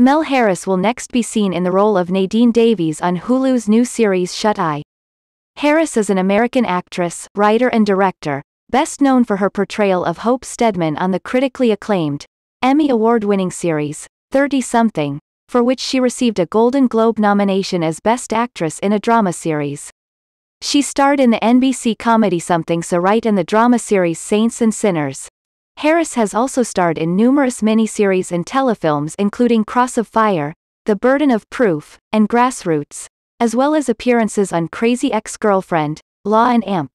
Mel Harris will next be seen in the role of Nadine Davies on Hulu's new series Shut Eye. Harris is an American actress, writer and director, best known for her portrayal of Hope Stedman on the critically acclaimed, Emmy award-winning series, 30-something, for which she received a Golden Globe nomination as Best Actress in a Drama Series. She starred in the NBC comedy Something So Right and the drama series Saints and Sinners. Harris has also starred in numerous miniseries and telefilms including Cross of Fire, The Burden of Proof, and Grassroots, as well as appearances on Crazy Ex-Girlfriend, Law and Amp.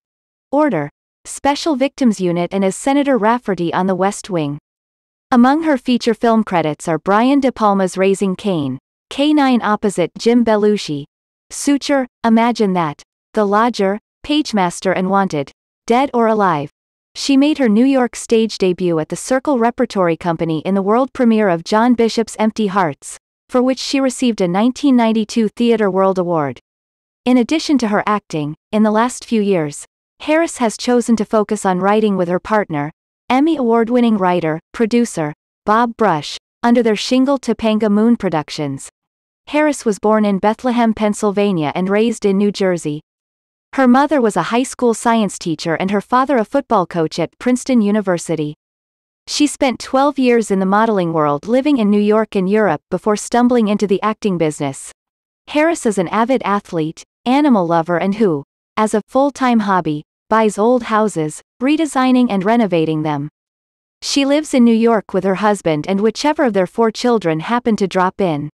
Order, Special Victims Unit and as Senator Rafferty on The West Wing. Among her feature film credits are Brian De Palma's Raising Cain, K9 opposite Jim Belushi, Suture, Imagine That, The Lodger, Pagemaster and Wanted, Dead or Alive. She made her New York stage debut at the Circle Repertory Company in the world premiere of John Bishop's Empty Hearts, for which she received a 1992 Theatre World Award. In addition to her acting, in the last few years, Harris has chosen to focus on writing with her partner, Emmy award winning writer, producer, Bob Brush, under their shingle Topanga Moon Productions. Harris was born in Bethlehem, Pennsylvania and raised in New Jersey, her mother was a high school science teacher and her father a football coach at Princeton University. She spent 12 years in the modeling world living in New York and Europe before stumbling into the acting business. Harris is an avid athlete, animal lover and who, as a full-time hobby, buys old houses, redesigning and renovating them. She lives in New York with her husband and whichever of their four children happen to drop in.